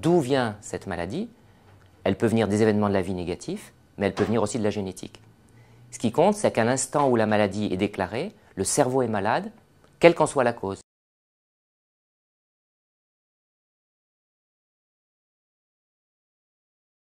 D'où vient cette maladie Elle peut venir des événements de la vie négatifs, mais elle peut venir aussi de la génétique. Ce qui compte, c'est qu'à l'instant où la maladie est déclarée, le cerveau est malade, quelle qu'en soit la cause.